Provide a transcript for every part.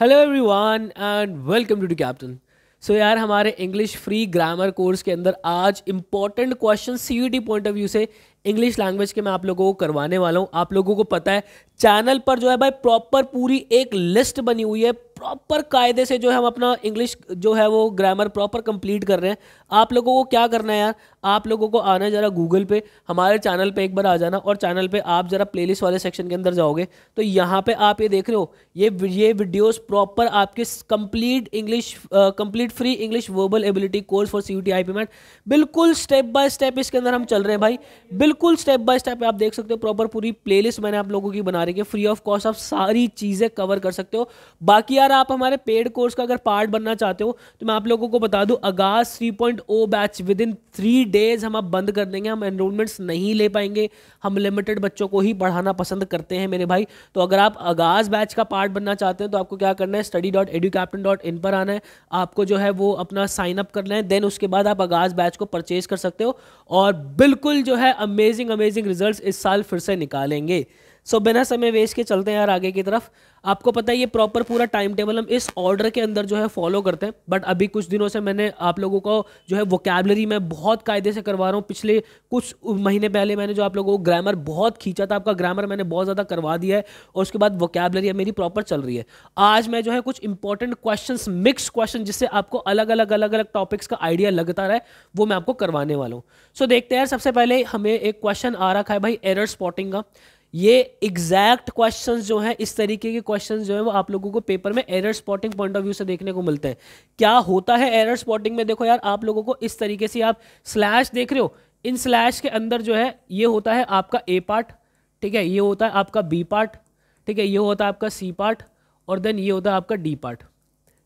hello everyone and welcome to the Captain so यार हमारे English free grammar course के अंदर आज इंपॉर्टेंट क्वेश्चन सी पॉइंट ऑफ व्यू से इंग्लिश लैंग्वेज के मैं आप लोगों को करवाने वाला हूँ आप लोगों को पता है चैनल पर जो है भाई प्रॉपर पूरी एक लिस्ट बनी हुई है प्रॉपर कायदे से जो है हम अपना इंग्लिश जो है वो ग्रामर प्रॉपर कंप्लीट कर रहे हैं आप लोगों को क्या करना है यार आप लोगों को आना ज़रा गूगल पे हमारे चैनल पे एक बार आ जाना और चैनल पे आप ज़रा प्लेलिस्ट वाले सेक्शन के अंदर जाओगे तो यहाँ पे आप ये देख रहे हो ये ये वीडियोस प्रॉपर आपके complete English complete free English verbal ability course for C U बिल्कुल स्टेप बाय स्टेप इसके अंदर हम चल रहे हैं भाई बिल्कुल स्टेप बाय स्टेप आप देख सकते हो प्रॉपर पूरी प्ले मैंने आप लोगों की बना रही है फ्री ऑफ कॉस्ट आप सारी चीज़ें कवर कर सकते हो बाकी यार आप हमारे पेड कोर्स का अगर पार्ट बनना चाहते हो तो मैं आप लोगों को बता दूँ Aagaz three point second O batch within three days हम अब बंद कर देंगे हम एनरोलमेंट्स नहीं ले पाएंगे हम लिमिटेड बच्चों को ही पढ़ाना पसंद करते हैं मेरे भाई तो अगर आप आगाज़ बैच का पार्ट बनना चाहते हैं तो आपको क्या करना है study dot edu captain dot in पर आना है आपको जो है वो अपना साइन अप करना है देन उसके बाद आप आगाज़ बैच को परचेज कर सकते हो और बिल्कुल जो है अमेजिंग अमेजिंग रिजल्ट इस साल फिर से निकालेंगे सो बिना समय वेस्ट के चलते हैं यार आगे की तरफ आपको पता है ये प्रॉपर पूरा टाइम टेबल हम इस ऑर्डर के अंदर जो है फॉलो करते हैं बट अभी कुछ दिनों से मैंने आप लोगों को जो है वोकेबलरी मैं बहुत कायदे से करवा रहा हूँ पिछले कुछ महीने पहले मैंने जो आप लोगों को ग्रामर बहुत खींचा था आपका ग्रामर मैंने बहुत ज़्यादा करवा दिया है और उसके बाद वोकेबलरी मेरी प्रॉपर चल रही है आज मैं जो है कुछ इंपॉर्टेंट क्वेश्चन मिक्स क्वेश्चन जिससे आपको अलग अलग अलग अलग टॉपिक्स का आइडिया लगता रहे है वो मैं आपको करवाने वाला हूँ सो देखते हैं सबसे पहले हमें एक क्वेश्चन आ रखा है भाई एरर स्पॉटिंग का ये एग्जैक्ट क्वेश्चंस जो हैं इस तरीके के क्वेश्चंस जो है वो आप लोगों को पेपर में error spotting point of view से देखने को मिलते हैं क्या होता है एरर स्पॉटिंग में देखो यार आप लोगों को इस तरीके से आप स्लैश देख रहे हो इन स्लैश के अंदर जो है ये होता है आपका ए पार्ट ठीक है ये होता है आपका बी पार्ट ठीक है ये होता है आपका सी पार्ट और देन ये होता है आपका डी पार्ट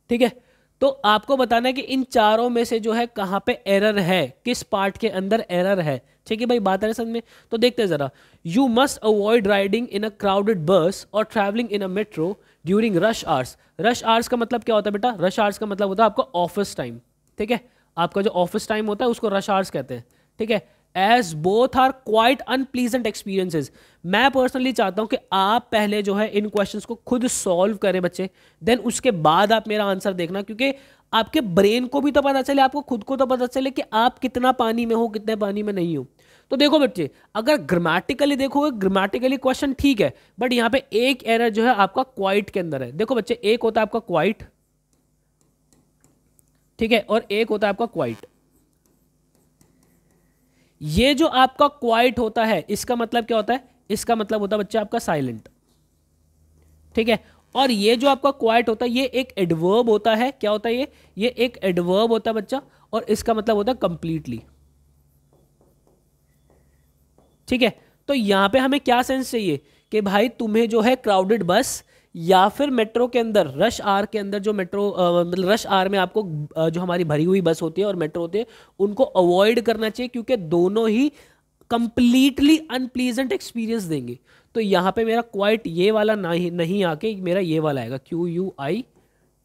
ठीक है तो आपको बताना है कि इन चारों में से जो है कहां पे एरर है किस पार्ट के अंदर एरर है ठीक है भाई बात है समझ में तो देखते हैं ज़रा you must avoid riding in a crowded bus और travelling in a metro during rush hours rush hours का मतलब क्या होता है बेटा रश आवर्स का मतलब होता है आपका ऑफिस टाइम ठीक है आपका जो ऑफिस टाइम होता है उसको रश आवर्स कहते हैं ठीक है as both are quite unpleasant experiences मैं पर्सनली चाहता हूं कि आप पहले जो है इन क्वेश्चंस को खुद सॉल्व करें बच्चे देन उसके बाद आप मेरा आंसर देखना क्योंकि आपके ब्रेन को भी तो पता चले आपको खुद को तो पता चले कि आप कितना पानी में हो कितने पानी में नहीं हो तो देखो बच्चे अगर ग्रामेटिकली देखोगे ग्रामेटिकली क्वेश्चन ठीक है बट यहां पे एक एरर जो है आपका क्वाइट के अंदर है देखो बच्चे एक होता है आपका क्वाइट ठीक है और एक होता है आपका क्वाइट ये जो आपका क्वाइट होता है इसका मतलब क्या होता है इसका मतलब होता है बच्चा आपका साइलेंट ठीक है और ये जो आपका क्वाइट होता है ये एक एडवर्ब होता है क्या होता है ये ये एक एडवर्ब होता है बच्चा और इसका मतलब होता है कंप्लीटली ठीक है तो यहां पे हमें क्या सेंस चाहिए कि भाई तुम्हें जो है क्राउडेड बस या फिर मेट्रो के अंदर रश आर के अंदर जो मेट्रो मतलब रश आर में आपको जो हमारी भरी हुई बस होती है और मेट्रो होते हैं उनको अवॉइड करना चाहिए क्योंकि दोनों ही कंप्लीटली अनप्लीजेंट एक्सपीरियंस देंगे तो यहाँ पे मेरा क्वाइट ये वाला नहीं नहीं आके मेरा ये वाला आएगा क्यू यू आई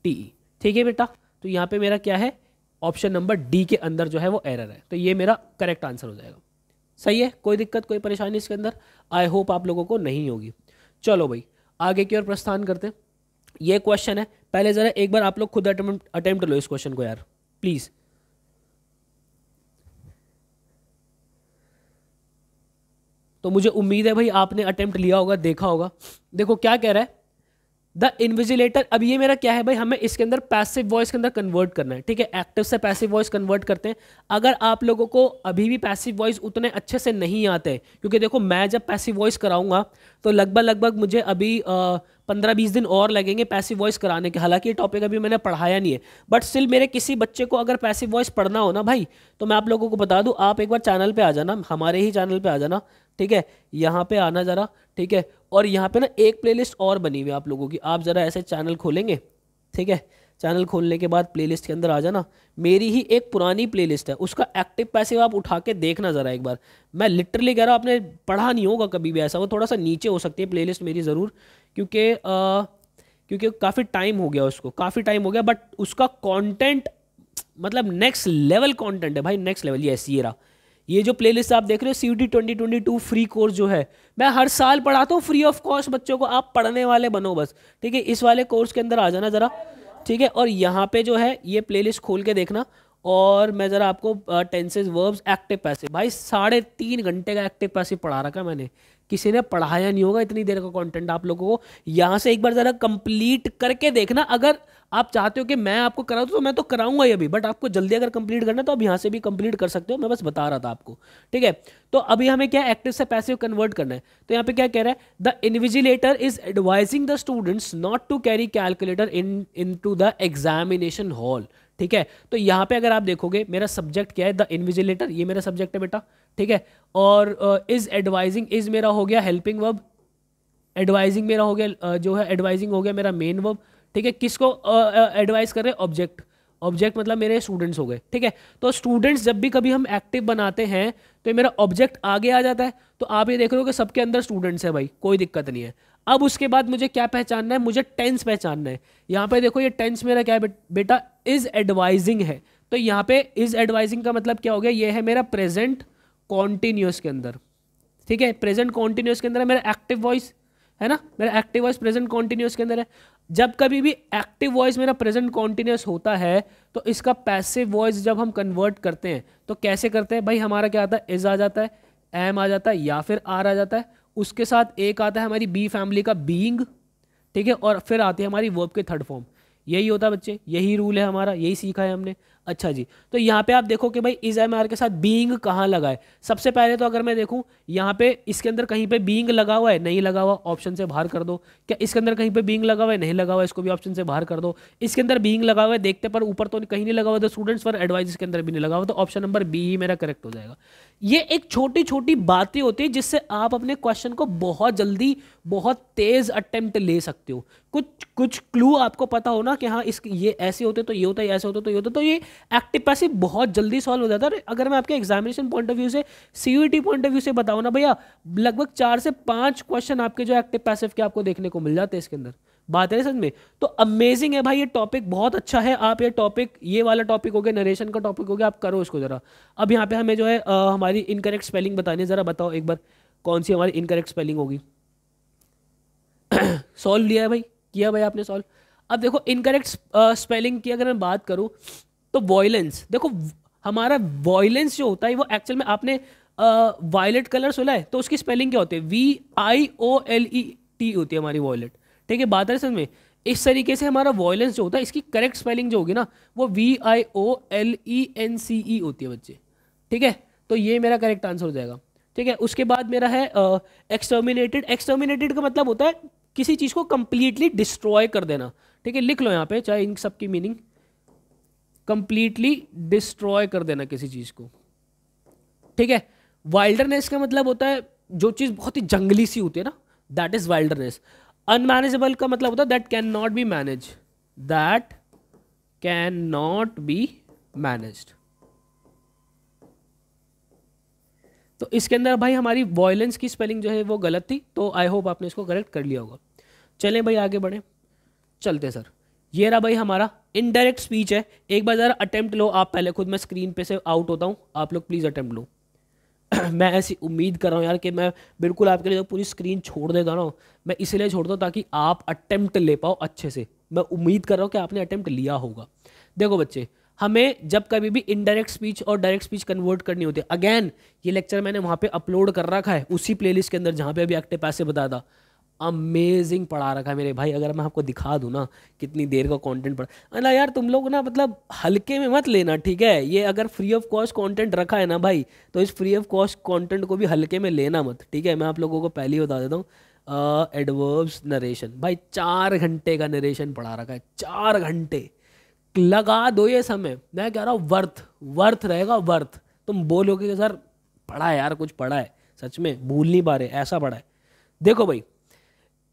टी ठीक है बेटा तो यहाँ पे मेरा क्या है ऑप्शन नंबर डी के अंदर जो है वो एरर है तो ये मेरा करेक्ट आंसर हो जाएगा सही है कोई दिक्कत कोई परेशानी इसके अंदर आई होप आप लोगों को नहीं होगी चलो भाई आगे की ओर प्रस्थान करते हैं ये क्वेश्चन है पहले ज़रा एक बार आप लोग खुद अटेम्प्ट लो इस क्वेश्चन को यार प्लीज़ तो मुझे उम्मीद है भाई आपने अटेम्प्ट लिया होगा देखा होगा देखो क्या कह रहा है द इन्विजिलेटर अब ये मेरा क्या है भाई हमें इसके अंदर पैसिव वॉइस के अंदर कन्वर्ट करना है ठीक है एक्टिव से पैसिव वॉइस कन्वर्ट करते हैं अगर आप लोगों को अभी भी पैसिव वॉइस उतने अच्छे से नहीं आते क्योंकि देखो मैं जब पैसिव वॉइस कराऊंगा तो लगभग लगभग मुझे अभी पंद्रह बीस दिन और लगेंगे पैसिव वॉइस कराने के हालांकि ये टॉपिक अभी मैंने पढ़ाया नहीं है बट स्टिल मेरे किसी बच्चे को अगर पैसिव वॉइस पढ़ना हो ना भाई तो मैं आप लोगों को बता दूँ आप एक बार चैनल पर आ जाना हमारे ही चैनल पर आ जाना ठीक है यहाँ पर आना ज़रा ठीक है और यहाँ पे ना एक प्लेलिस्ट और बनी हुई है आप लोगों की आप ज़रा ऐसे चैनल खोलेंगे ठीक है चैनल खोलने के बाद प्लेलिस्ट के अंदर आ जाना मेरी ही एक पुरानी प्लेलिस्ट है उसका एक्टिव पैसिव आप उठा के देखना ज़रा एक बार मैं लिटरली कह रहा हूँ आपने पढ़ा नहीं होगा कभी भी ऐसा वो थोड़ा सा नीचे हो सकती है प्ले मेरी ज़रूर क्योंकि क्योंकि काफ़ी टाइम हो गया उसको काफ़ी टाइम हो गया बट उसका कॉन्टेंट मतलब नेक्स्ट लेवल कॉन्टेंट है भाई नेक्स्ट लेवल ये ऐसी रहा ये जो प्लेलिस्ट आप देख रहे हो C D twenty twenty two free course जो है मैं हर साल पढ़ाता हूँ फ्री ऑफ कॉस्ट बच्चों को आप पढ़ने वाले बनो बस ठीक है इस वाले कोर्स के अंदर आ जाना ज़रा ठीक है और यहाँ पे जो है ये प्लेलिस्ट खोल के देखना और मैं ज़रा आपको टेंसेज वर्ब्स एक्टिव पैसे भाई साढ़े तीन घंटे का एक्टिव पैसे पढ़ा रखा मैंने किसी ने पढ़ाया नहीं होगा इतनी देर का कंटेंट आप लोगों को यहां से एक बार ज़रा कंप्लीट करके देखना अगर आप चाहते हो कि मैं आपको करा तो मैं तो कराऊंगा ही अभी बट आपको जल्दी अगर कंप्लीट करना तो आप यहां से भी कंप्लीट कर सकते हो मैं बस बता रहा था आपको ठीक है तो अभी हमें क्या एक्टिव से पैसिव कन्वर्ट करना है तो यहाँ पे क्या कह रहा है the invigilator is advising the students not to carry calculator in in to the examination hall ठीक है तो यहाँ पे अगर आप देखोगे मेरा सब्जेक्ट क्या है द इनविजिलेटर ये मेरा सब्जेक्ट है बेटा ठीक है और इज एडवाइजिंग इज मेरा हो गया हेल्पिंग वर्ब एडवाइजिंग मेरा हो गया uh, जो है एडवाइजिंग हो गया मेरा मेन वर्ब ठीक है किसको एडवाइज uh, कर रहे हैं ऑब्जेक्ट ऑब्जेक्ट मतलब मेरे स्टूडेंट्स हो गए ठीक है तो स्टूडेंट्स जब भी कभी हम एक्टिव बनाते हैं तो ये मेरा ऑब्जेक्ट आगे आ जाता है तो आप ये देख रहे हो कि सबके अंदर स्टूडेंट्स है भाई कोई दिक्कत नहीं है अब उसके बाद मुझे क्या पहचानना है मुझे टेंस पहचानना है यहाँ पे देखो ये टेंस मेरा क्या बेटा इज एडवाइजिंग है तो यहाँ पे इज एडवाइजिंग का मतलब क्या हो गया ये है मेरा प्रेजेंट कॉन्टीन्यूस के अंदर ठीक है प्रेजेंट कॉन्टीन्यूस के अंदर है मेरा एक्टिव वॉइस है ना मेरा एक्टिव वॉइस प्रेजेंट कॉन्टीन्यूस के अंदर है जब कभी भी एक्टिव वॉइस मेरा प्रेजेंट कॉन्टीन्यूस होता है तो इसका पैसिव वॉइस जब हम कन्वर्ट करते हैं तो कैसे करते हैं भाई हमारा क्या आता है इज आ जाता है एम आ जाता है या फिर आर आ जाता है उसके साथ एक आता है हमारी बी फैमिली का बींग ठीक है और फिर आती है हमारी वर्ब के थर्ड फॉर्म यही होता है बच्चे यही रूल है हमारा यही सीखा है हमने अच्छा जी तो यहाँ पे आप देखो कि भाई इज एम आर के साथ बींग कहाँ लगा है सबसे पहले तो अगर मैं देखूँ यहाँ पे इसके अंदर कहीं पे बींग लगा हुआ है नहीं लगा हुआ ऑप्शन से बाहर कर दो क्या इसके अंदर कहीं पे बींग लगा हुआ है नहीं लगा हुआ इसको भी ऑप्शन से बाहर कर दो इसके अंदर बींग लगा हुआ है देखते पर ऊपर तो कहीं नहीं लगा हुआ था स्टूडेंट्स फॉर एडवाइस के अंदर भी नहीं लगा हुआ तो ऑप्शन नंबर बी ही मेरा करेक्ट हो जाएगा ये एक छोटी छोटी बातें होती है जिससे आप अपने क्वेश्चन को बहुत जल्दी बहुत तेज अटेम्प्ट ले सकते हो कुछ कुछ क्लू आपको पता हो ना कि हाँ इस ये ऐसे होते तो ये होता है ऐसे होते तो ये होता तो ये एक्टिव पैसिव बहुत जल्दी सॉल्व हो जाता है अगर मैं आपके एग्जामिनेशन पॉइंट ऑफ व्यू से सी पॉइंट ऑफ व्यू से बताऊँ ना भैया लगभग चार से पाँच क्वेश्चन आपके जो एक्टिव पैसिव के आपको देखने को मिल जाते हैं इसके अंदर बात है समझ में तो अमेजिंग है भाई ये टॉपिक बहुत अच्छा है आप ये टॉपिक ये वाला टॉपिक हो गया नरेशन का टॉपिक हो गया आप करो इसको ज़रा अब यहाँ पे हमें जो है आ, हमारी इनकरेक्ट स्पेलिंग बतानी है ज़रा बताओ एक बार कौन सी हमारी इनकरेक्ट स्पेलिंग होगी सॉल्व लिया है भाई किया भाई आपने सॉल्व अब देखो इनकरेक्ट स्पेलिंग की अगर मैं बात करूँ तो वॉयलेंस देखो हमारा वॉयलेंस जो होता है वो एक्चुअल में आपने वायलेट कलर सुना है तो उसकी स्पेलिंग क्या होती है V I O L E T होती है हमारी वॉयलेट ठीक है बात है समझ में इस तरीके से हमारा वॉयलेंस जो होता है इसकी करेक्ट स्पेलिंग जो होगी ना वो V I O L E N C E होती है बच्चे ठीक है तो ये मेरा करेक्ट आंसर हो जाएगा ठीक है उसके बाद मेरा है एक्सटर्मिनेटेड uh, एक्सटर्मिनेटेड का मतलब होता है किसी चीज़ को कंप्लीटली डिस्ट्रॉय कर देना ठीक है लिख लो यहाँ पे चाहे इन सब की मीनिंग कंप्लीटली डिस्ट्रॉय कर देना किसी चीज़ को ठीक है वाइल्डरनेस का मतलब होता है जो चीज़ बहुत ही जंगली सी होती है ना दैट इज़ वाइल्डरनेस अनमैनेजेबल का मतलब होता है that can not be manage that can not be manage तो इसके अंदर भाई हमारी वॉयलेंस की स्पेलिंग जो है वो गलत थी तो आई होप आपने इसको करेक्ट कर लिया होगा चलें भाई आगे बढ़े चलते सर ये रहा भाई हमारा इनडायरेक्ट स्पीच है एक बार ज़रा अटेम्प्ट लो आप पहले खुद मैं स्क्रीन पे से आउट होता हूँ आप लोग प्लीज़ अटेम्प्ट लो मैं ऐसी उम्मीद कर रहा हूँ यार कि मैं बिल्कुल आपके लिए तो पूरी स्क्रीन छोड़ देता ना मैं इसलिए छोड़ता हूँ ताकि आप अटैम्प्ट ले पाओ अच्छे से मैं उम्मीद कर रहा हूँ कि आपने अटैम्प्ट लिया होगा देखो बच्चे हमें जब कभी भी इनडायरेक्ट स्पीच और डायरेक्ट स्पीच कन्वर्ट करनी होती है अगेन ये लेक्चर मैंने वहाँ पे अपलोड कर रखा है उसी प्लेलिस्ट के अंदर जहाँ पे अभी एक्टिव पैसे बताया था अमेजिंग पढ़ा रखा है मेरे भाई अगर मैं आपको दिखा दूँ ना कितनी देर का कंटेंट पढ़ा अला यार तुम लोग ना मतलब हल्के में मत लेना ठीक है ये अगर फ्री ऑफ कॉस्ट कंटेंट रखा है ना भाई तो इस फ्री ऑफ कॉस्ट कंटेंट को भी हल्के में लेना मत ठीक है मैं आप लोगों को पहले ही बता देता हूँ एडवर्ब्स नरेशन भाई चार घंटे का नरेशन पढ़ा रखा है चार घंटे लगा दो ये समय मैं कह रहा हूँ वर्थ वर्थ रहेगा वर्थ तुम बोलोगे कि सर पढ़ा है यार कुछ पढ़ा है सच में भूल नहीं पा रहे ऐसा पढ़ा है देखो भाई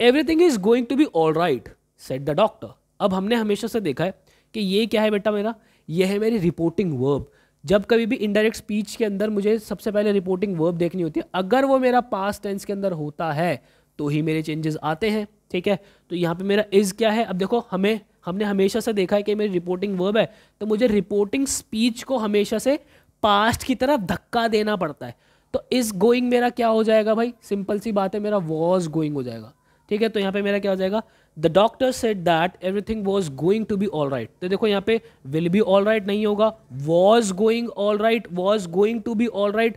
everything is going to be all right said the doctor अब हमने हमेशा से देखा है कि ये क्या है बेटा मेरा ये है मेरी रिपोर्टिंग वर्ब जब कभी भी इनडायरेक्ट स्पीच के अंदर मुझे सबसे पहले रिपोर्टिंग वर्ब देखनी होती है अगर वो मेरा पास टेंस के अंदर होता है तो ही मेरे चेंजेस आते हैं ठीक है तो यहाँ पे मेरा इज़ क्या है अब देखो हमें हमने हमेशा से देखा है कि मेरी रिपोर्टिंग वर्ब है तो मुझे रिपोर्टिंग स्पीच को हमेशा से पास्ट की तरफ धक्का देना पड़ता है तो इज गोइंग मेरा क्या हो जाएगा भाई सिंपल सी बात है मेरा वॉज गोइंग हो जाएगा ठीक है तो यहाँ पे मेरा क्या हो जाएगा the doctor said that everything was going to be all right तो देखो यहाँ पे विल बी ऑल राइट नहीं होगा was going all right was going to be all right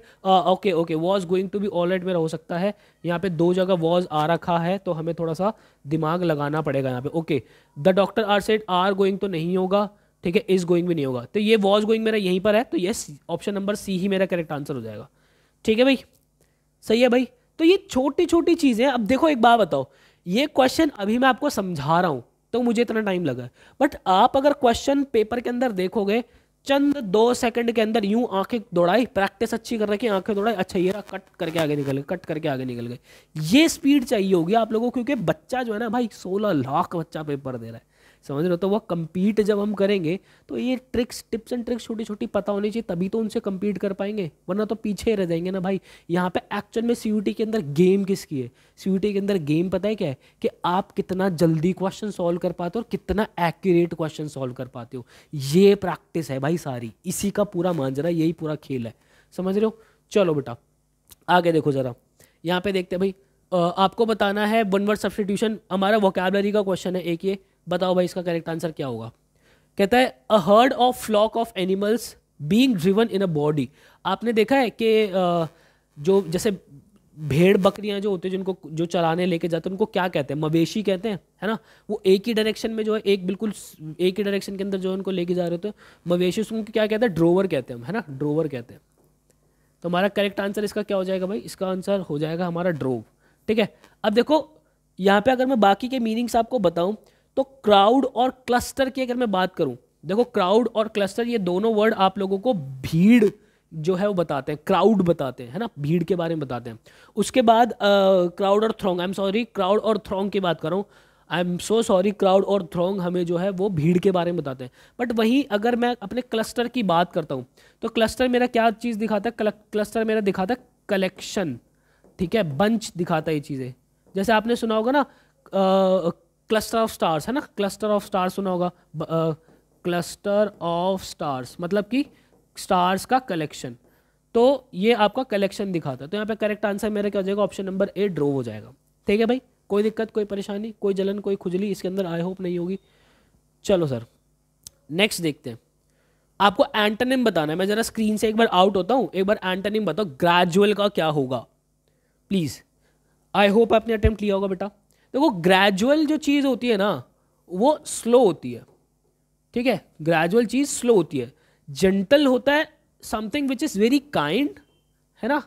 okay okay was going to be all right मेरा हो सकता है यहाँ पे दो जगह वॉज आ रखा है तो हमें थोड़ा सा दिमाग लगाना पड़ेगा यहाँ पे okay the doctor are said are going तो नहीं होगा ठीक है इज गोइंग भी नहीं होगा तो ये वॉज गोइंग मेरा यहीं पर है तो येस ऑप्शन नंबर सी ही मेरा करेक्ट आंसर हो जाएगा ठीक है भाई सही है भाई तो ये छोटी छोटी चीज़ें अब देखो एक बात बताओ ये क्वेश्चन अभी मैं आपको समझा रहा हूं तो मुझे इतना टाइम लगा बट आप अगर क्वेश्चन पेपर के अंदर देखोगे चंद दो सेकंड के अंदर यूं आंखें दौड़ाई प्रैक्टिस अच्छी कर रखी आंखें दौड़ाई अच्छा ये रहा कट करके आगे निकल गए कट करके आगे निकल गए ये स्पीड चाहिए होगी आप लोगों को क्योंकि बच्चा जो है ना भाई सोलह लाख बच्चा पेपर दे रहा है समझ रहे हो तो वह कम्पीट जब हम करेंगे तो ये ट्रिक्स टिप्स एंड ट्रिक्स छोटी छोटी पता होनी चाहिए तभी तो उनसे कम्पीट कर पाएंगे वरना तो पीछे रह जाएंगे ना भाई यहाँ पे एक्चुअल में सी के अंदर गेम किसकी है सी के अंदर गेम पता है क्या है कि आप कितना जल्दी क्वेश्चन सॉल्व कर पाते हो और कितना एक्यूरेट क्वेश्चन सॉल्व कर पाते हो ये प्रैक्टिस है भाई सारी इसी का पूरा मांजरा यही पूरा खेल है समझ रहे हो चलो बेटा आगे देखो ज़रा यहाँ पे देखते हैं भाई आपको बताना है वन वर्ड सब्सटीट्यूशन हमारा वोकेबलरी का क्वेश्चन है एक ये बताओ भाई इसका करेक्ट आंसर क्या होगा कहता है a herd of flock of animals being driven in a body आपने देखा है कि जो जैसे भेड़ बकरियां जो होते हैं जिनको जो चराने लेके जाते हैं उनको क्या कहते हैं मवेशी कहते हैं है ना वो एक ही डायरेक्शन में जो है एक बिल्कुल एक ही डायरेक्शन के अंदर जो है उनको लेके जा रहे होते हैं मवेशी उसको क्या कहते हैं ड्रोवर कहते हैं है ना ड्रोवर कहते हैं तो हमारा करेक्ट आंसर इसका क्या हो जाएगा भाई इसका आंसर हो जाएगा हमारा ड्रोव ठीक है अब देखो यहाँ पे अगर मैं बाकी के मीनिंग्स आपको बताऊँ तो क्राउड और क्लस्टर की अगर मैं बात करूं देखो क्राउड और क्लस्टर ये दोनों वर्ड आप लोगों को भीड़ जो है वो बताते हैं क्राउड बताते हैं है ना भीड़ के बारे में बताते हैं उसके बाद क्राउड और throng I am sorry crowd और थ्रोंग की बात करूँ I am so sorry crowd और थ्रोंग हमें जो है वो भीड़ के बारे में बताते हैं बट वहीं अगर मैं अपने क्लस्टर की बात करता हूँ तो क्लस्टर मेरा क्या चीज़ दिखाता है क्लस्टर मेरा दिखाता है कलेक्शन ठीक है बंच दिखाता है ये चीज़ें जैसे आपने सुना होगा ना क्लस्टर ऑफ स्टार्स है ना क्लस्टर ऑफ स्टार्स सुना होगा क्लस्टर ऑफ स्टार्स मतलब कि स्टार्स का कलेक्शन तो ये आपका कलेक्शन दिखाता है तो यहाँ पे करेक्ट आंसर मेरा क्या हो जाएगा ऑप्शन नंबर ए ड्रो हो जाएगा ठीक है भाई कोई दिक्कत कोई परेशानी कोई जलन कोई खुजली इसके अंदर आई होप नहीं होगी चलो सर नेक्स्ट देखते हैं आपको एंटनिम बताना है मैं ज़रा स्क्रीन से एक बार आउट होता हूँ एक बार एंटनिम बताओ ग्रेजुअल का क्या होगा प्लीज़ आई होप आपने अटैम्प्ट लिया होगा बेटा देखो ग्रेजुअल जो चीज़ होती है ना वो स्लो होती है ठीक है ग्रेजुअल चीज़ स्लो होती है जेंटल होता है something which is very kind है ना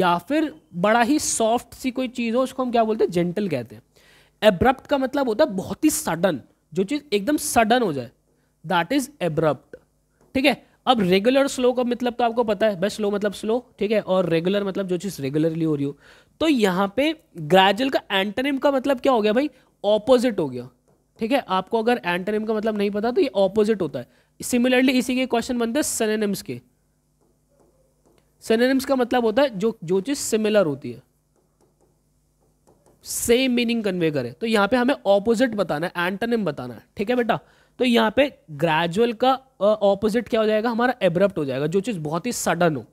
या फिर बड़ा ही सॉफ्ट सी कोई चीज़ हो उसको हम क्या बोलते हैं जेंटल कहते हैं एब्रप्ट का मतलब होता है बहुत ही सडन जो चीज़ एकदम सडन हो जाए दैट इज़ एब्रप्ट ठीक है अब रेगुलर स्लो का मतलब तो आपको पता है बस स्लो मतलब स्लो ठीक है और रेगुलर मतलब जो चीज़ रेगुलरली हो रही हो तो यहां पे ग्रेजुअल का एंटनिम का मतलब क्या हो गया भाई ऑपोजिट हो गया ठीक है आपको अगर एंटनिम का मतलब नहीं पता तो ये ऑपोजिट होता है सिमिलरली इसी के क्वेश्चन बनते हैं सेनेनिम्स के सेनेनिम्स का मतलब होता है जो जो चीज़ सिमिलर होती है सेम मीनिंग कन्वे करे तो यहां पे हमें ऑपोजिट बताना है एंटनिम बताना है ठीक है बेटा तो यहाँ पे ग्रेजुअल का ऑपोजिट क्या हो जाएगा हमारा एब्रप्ट हो जाएगा जो चीज़ बहुत ही सडन हो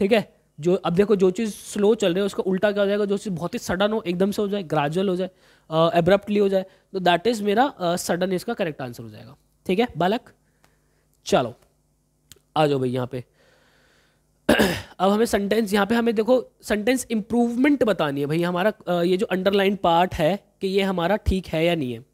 ठीक है जो अब देखो जो चीज़ स्लो चल रही है उसका उल्टा क्या हो जाएगा जो चीज़ बहुत ही सडन हो एकदम से हो जाए ग्रेजुअल हो जाए एब्रप्टली हो जाए तो दैट इज़ मेरा सडन इसका करेक्ट आंसर हो जाएगा ठीक है बालक चलो आ जाओ भाई यहाँ पे अब हमें सेंटेंस यहाँ पे हमें देखो सेंटेंस इम्प्रूवमेंट बतानी है भाई हमारा ये जो अंडरलाइन पार्ट है कि ये हमारा ठीक है या नहीं है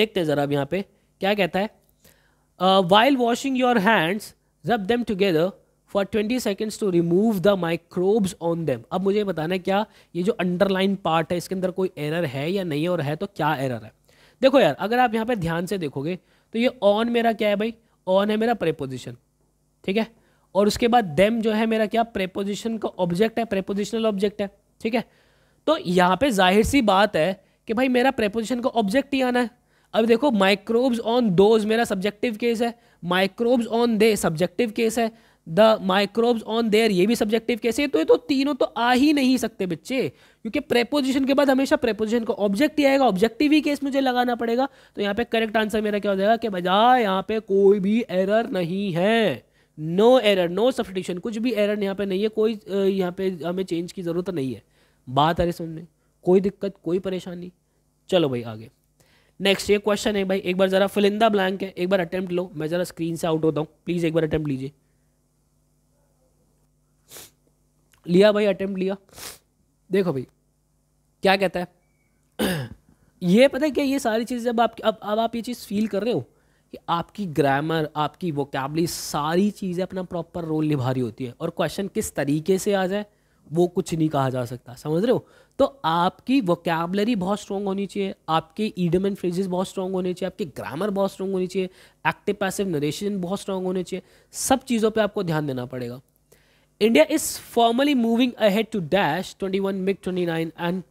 देखते हैं ज़रा अब यहाँ पे क्या कहता है while washing your hands rub them together for twenty seconds to remove the microbes on them अब मुझे बताना है क्या ये जो अंडरलाइन पार्ट है इसके अंदर कोई एरर है या नहीं और है तो क्या एरर है देखो यार अगर आप यहाँ पर ध्यान से देखोगे तो ये ऑन मेरा क्या है भाई ऑन है मेरा प्रेपोजिशन ठीक है और उसके बाद देम जो है मेरा क्या प्रेपोजिशन का ऑब्जेक्ट है प्रेपोजिशनल ऑब्जेक्ट है ठीक है तो यहाँ पे जाहिर सी बात है कि भाई मेरा प्रेपोजिशन का ऑब्जेक्ट ही आना है अब देखो माइक्रोब्स ऑन दोज मेरा सब्जेक्टिव केस है microbes on they subjective case है द माइक्रोब्स ऑन देयर ये भी सब्जेक्टिव केस है तो ये तो तीनों तो आ ही नहीं सकते बच्चे क्योंकि प्रेपोजिशन के बाद हमेशा प्रेपोजिशन का ऑब्जेक्ट ही आएगा ऑब्जेक्टिव ही केस मुझे लगाना पड़ेगा तो यहाँ पे करेक्ट आंसर मेरा क्या हो जाएगा कि बजाय यहाँ पे कोई भी एरर नहीं है नो एरर नो सब्सटिट्यूशन कुछ भी एरर यहाँ पे नहीं है कोई यहाँ पे हमें चेंज की ज़रूरत नहीं है बात आ रही सुनने कोई दिक्कत कोई परेशानी चलो भाई आगे नेक्स्ट ये क्वेश्चन है भाई एक बार जरा फिलिंदा ब्लैंक है एक बार अटेम्प्ट लो मैं जरा स्क्रीन से आउट होता हूँ प्लीज एक बार अटेम्प्ट लीजिए लिया भाई अटेम्प्ट लिया देखो भाई क्या कहता है ये पता है क्या ये सारी चीज़ जब आप अब अब आप ये चीज़ फील कर रहे हो कि आपकी ग्रामर आपकी वोकेबली सारी चीज़ें अपना प्रॉपर रोल निभा रही होती है और क्वेश्चन किस तरीके से आ जाए वो कुछ नहीं कहा जा सकता समझ रहे हो तो आपकी वोकेबलरी बहुत स्ट्रॉन्ग होनी चाहिए आपके ईडम एंड फ्रेजेस बहुत स्ट्रॉन्ग होने चाहिए आपके ग्रामर बहुत स्ट्रॉन्ग होनी चाहिए एक्टिव पैसिव नरेशन बहुत स्ट्रॉन्ग होने चाहिए सब चीज़ों पे आपको ध्यान देना पड़ेगा India is formally moving ahead to dash twenty one MiG twenty nine and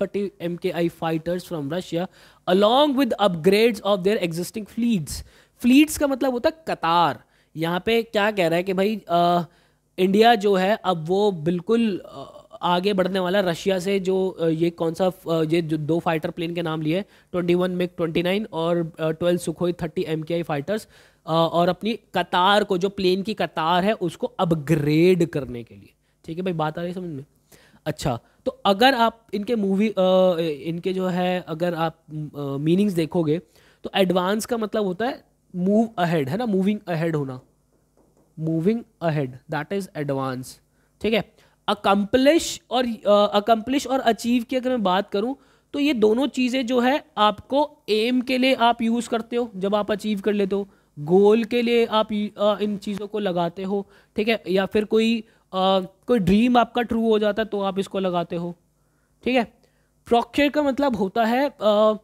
thirty M K I fighters from Russia along with upgrades of their existing fleets fleets का मतलब होता है कतार यहाँ पे क्या कह रहा है कि भाई आ, इंडिया जो है अब वो बिल्कुल आगे बढ़ने वाला रशिया से जो ये कौन सा ये जो दो फाइटर प्लेन के नाम लिए twenty one MiG twenty nine और twelve Sukhoi thirty M K I fighters और अपनी कतार को जो प्लेन की कतार है उसको अपग्रेड करने के लिए ठीक है भाई बात आ रही समझ में अच्छा तो अगर आप इनके मूवी इनके जो है अगर आप मीनिंग्स देखोगे तो एडवांस का मतलब होता है मूव अहेड है ना मूविंग अहेड होना moving ahead that is advance ठीक है अकम्पलिश और अकम्पलिश uh, और अचीव की अगर मैं बात करूं तो ये दोनों चीज़ें जो है आपको एम के लिए आप यूज़ करते हो जब आप अचीव कर लेते हो गोल के लिए आप uh, इन चीज़ों को लगाते हो ठीक है या फिर कोई आ, uh, कोई ड्रीम आपका ट्रू हो जाता है तो आप इसको लगाते हो ठीक है प्रोक्योर का मतलब होता है आ, uh,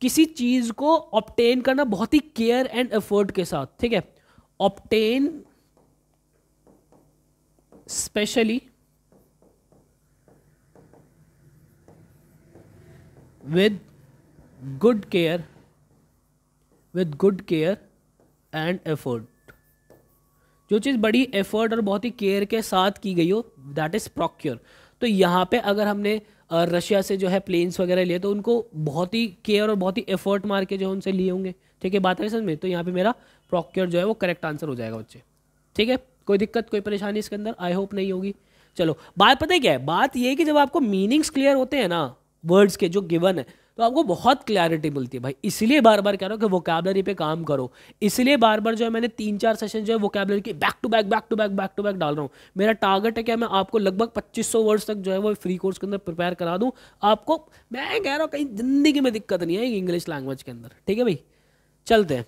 किसी चीज़ को ऑप्टेन करना बहुत ही केयर एंड एफर्ट के साथ ठीक है ऑप्टेन specially with good care with good care and effort जो चीज़ बड़ी एफर्ट और बहुत ही केयर के साथ की गई हो दैट इज़ प्रोक्योर तो यहाँ पे अगर हमने रशिया से जो है प्लेन्स वगैरह लिए तो उनको बहुत ही केयर और बहुत ही एफर्ट मार के जो उनसे लिए होंगे ठीक है बात है समझ में तो यहाँ पे मेरा प्रोक्योर जो है वो करेक्ट आंसर हो जाएगा बच्चे ठीक है कोई दिक्कत कोई परेशानी इसके अंदर आई होप नहीं होगी चलो बात पता है क्या है बात ये है कि जब आपको मीनिंग्स क्लियर होते हैं ना वर्ड्स के जो गिवन है तो आपको बहुत क्लैरिटी मिलती है भाई इसलिए बार बार कह रहा हूँ कि वोकैबलरी पे काम करो इसलिए बार बार जो है मैंने तीन चार सेशन जो है वोकैबलरी की back to back back to back back to back डाल रहा हूँ मेरा टारगेट है कि मैं आपको लगभग 2500 वर्ड्स तक जो है वो फ्री कोर्स के अंदर प्रिपेयर करा दूँ आपको मैं कह रहा हूँ कहीं ज़िंदगी में दिक्कत नहीं आएगी इंग्लिश लैंग्वेज के अंदर ठीक है भाई चलते हैं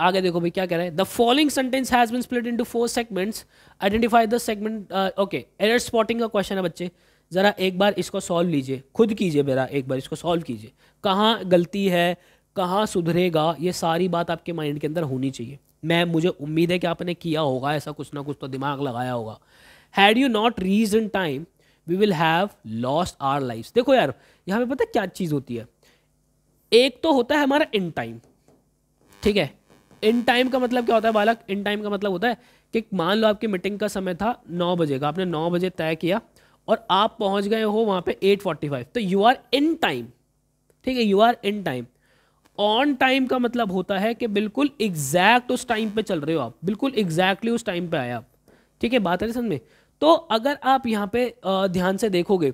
आगे देखो भाई क्या कह रहा है the following sentence has been split into four segments identify the segment okay error spotting का क्वेश्चन है बच्चे ज़रा एक बार इसको सॉल्व लीजिए खुद कीजिए मेरा एक बार इसको सॉल्व कीजिए कहाँ गलती है कहाँ सुधरेगा ये सारी बात आपके माइंड के अंदर होनी चाहिए मैं मुझे उम्मीद है कि आपने किया होगा ऐसा कुछ ना कुछ तो दिमाग लगाया होगा had you not reached in time we will have lost our life देखो यार यहाँ पे पता क्या चीज़ होती है एक तो होता है हमारा इन टाइम ठीक है इन टाइम का मतलब क्या होता है बालक इन टाइम का मतलब होता है कि मान लो आपकी मीटिंग का समय था नौ बजे का आपने नौ बजे तय किया और आप पहुंच गए हो वहां पे 8:45 तो यू आर इन टाइम ठीक है you are in time on time का मतलब होता है कि बिल्कुल एग्जैक्ट उस टाइम पे चल रहे हो आप बिल्कुल एग्जैक्टली उस टाइम पे आए आप ठीक है बात है समझ में तो अगर आप यहाँ पे ध्यान से देखोगे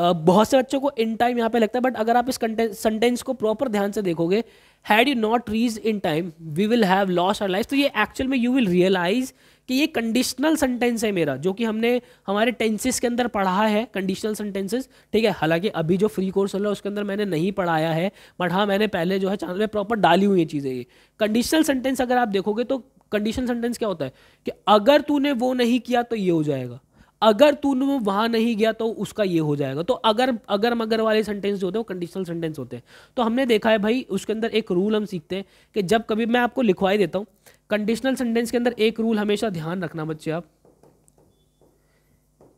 बहुत से बच्चों को इन टाइम यहाँ पे लगता है बट अगर आप इस सेंटेंस को प्रॉपर ध्यान से देखोगे had you not reached in time we will have lost our life तो ये एक्चुअल में यू विल रियलाइज कि ये कंडीशनल सेंटेंस है मेरा जो कि हमने हमारे टेंसेस के अंदर पढ़ा है कंडीशनल सेंटेंसेस ठीक है हालांकि अभी जो फ्री कोर्स चल रहा है उसके अंदर मैंने नहीं पढ़ाया है बट हाँ मैंने पहले जो है चैनल में प्रॉपर डाली हुई है चीज़ें ये कंडीशनल सेंटेंस अगर आप देखोगे तो कंडीशन सेंटेंस क्या होता है कि अगर तूने वो नहीं किया तो ये हो जाएगा अगर तू वहां नहीं गया तो उसका ये हो जाएगा तो अगर अगर मगर वाले सेंटेंस जो होते हैं वो कंडीशनल सेंटेंस होते हैं तो हमने देखा है भाई उसके अंदर एक रूल हम सीखते हैं कि जब कभी मैं आपको लिखवाई देता हूं कंडीशनल सेंटेंस के अंदर एक रूल हमेशा ध्यान रखना बच्चे आप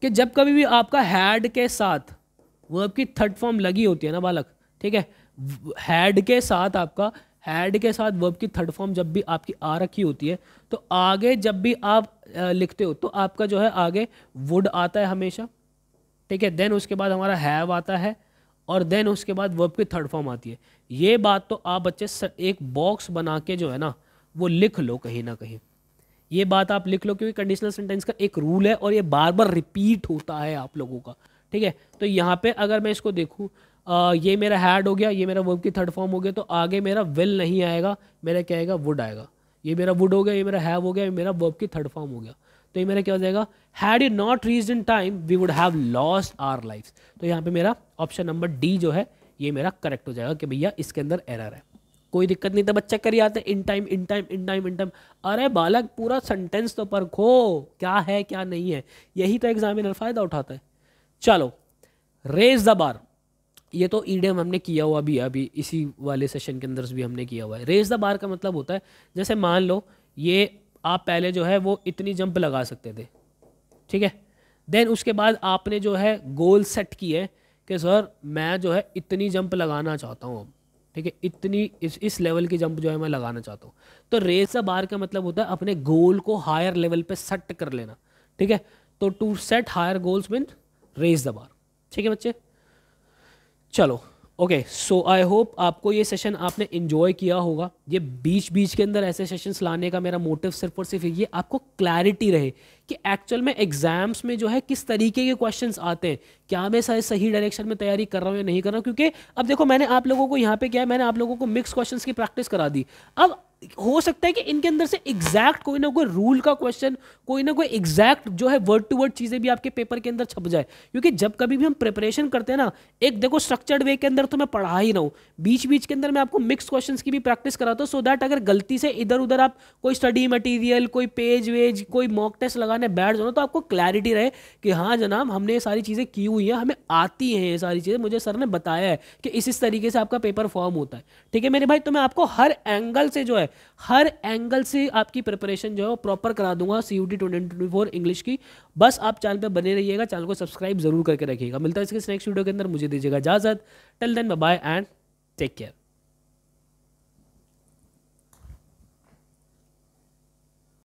कि जब कभी भी आपका हैड के साथ वर्ब की थर्ड फॉर्म लगी होती है ना बालक ठीक है हैड के साथ आपका हैड के साथ वर्ब की थर्ड फॉर्म जब भी आपकी आ रखी होती है तो आगे जब भी आप लिखते हो तो आपका जो है आगे वुड आता है हमेशा ठीक है देन उसके बाद हमारा हैव आता है और देन उसके बाद वर्ब की थर्ड फॉर्म आती है ये बात तो आप बच्चे एक बॉक्स बना के जो है ना वो लिख लो कहीं ना कहीं ये बात आप लिख लो क्योंकि कंडीशनल सेंटेंस का एक रूल है और ये बार बार रिपीट होता है आप लोगों का ठीक है तो यहाँ पे अगर मैं इसको देखूँ आ, ये मेरा हैड हो गया ये मेरा वर्ब की थर्ड फॉर्म हो गया तो आगे मेरा विल नहीं आएगा मेरा क्या आएगा वुड आएगा ये मेरा वुड हो गया ये मेरा हैव हो गया ये मेरा वर्ब की थर्ड फॉर्म हो गया तो ये मेरा क्या हो जाएगा had you not reached in time we would have lost our life तो यहाँ पे मेरा ऑप्शन नंबर डी जो है ये मेरा करेक्ट हो जाएगा कि भैया इसके अंदर एरर है कोई दिक्कत नहीं था बच्चा कर आते in time in time in time in time अरे बालक पूरा सेंटेंस तो परखो क्या है क्या नहीं है यही तो एग्जामिनर फायदा उठाता है चलो रेज द बार ये तो ईडीएम e हमने किया हुआ भी अभी इसी वाले सेशन के अंदर भी हमने किया हुआ है रेस द बार का मतलब होता है जैसे मान लो ये आप पहले जो है वो इतनी जंप लगा सकते थे ठीक है देन उसके बाद आपने जो है गोल सेट किए कि सर मैं जो है इतनी जंप लगाना चाहता हूँ अब ठीक है इतनी इस इस लेवल की जंप जो है मैं लगाना चाहता हूँ तो रेस द बार का मतलब होता है अपने गोल को हायर लेवल पे सेट कर लेना ठीक है तो to set higher goals mean raise the bar ठीक है बच्चे चलो ओके सो आई होप आपको ये सेशन आपने इन्जॉय किया होगा ये बीच बीच के अंदर ऐसे सेशंस लाने का मेरा मोटिव सिर्फ और सिर्फ ये आपको क्लैरिटी रहे कि एक्चुअल में एग्जाम्स में जो है किस तरीके के क्वेश्चंस आते हैं क्या मैं सर सही डायरेक्शन में तैयारी कर रहा हूँ या नहीं कर रहा हूँ क्योंकि अब देखो मैंने आप लोगों को यहाँ पे क्या है मैंने आप लोगों को मिक्स क्वेश्चन की प्रैक्टिस करा दी अब हो सकता है कि इनके अंदर से एग्जैक्ट कोई ना कोई रूल का क्वेश्चन कोई ना कोई एग्जैक्ट जो है वर्ड टू वर्ड चीज़ें भी आपके पेपर के अंदर छप जाए क्योंकि जब कभी भी हम प्रिपरेशन करते हैं ना एक देखो स्ट्रक्चर्ड वे के अंदर तो मैं पढ़ा ही ना हूँ बीच बीच के अंदर मैं आपको मिक्स क्वेश्चन की भी प्रैक्टिस कराता हूँ सो दैट अगर गलती से इधर उधर आप कोई स्टडी मटीरियल कोई पेज वेज कोई मॉक टेस्ट लगाने बैठ जाओ तो आपको क्लैरिटी रहे कि हाँ जनाब हमने ये सारी चीज़ें की हुई हैं हमें आती हैं ये सारी चीज़ें मुझे सर ने बताया है कि इस इस तरीके से आपका पेपर फॉर्म होता है ठीक है मेरे भाई तो मैं आपको हर एंगल से जो है हर एंगल से आपकी प्रिपरेशन जो है प्रॉपर करा दूंगा सी यू इंग्लिश की बस आप चैनल पर बने रहिएगा चैनल को सब्सक्राइब जरूर करके रखिएगा मिलता है इसके नेक्स्ट वीडियो के अंदर मुझे दीजिएगा इजाजत till then bye and take care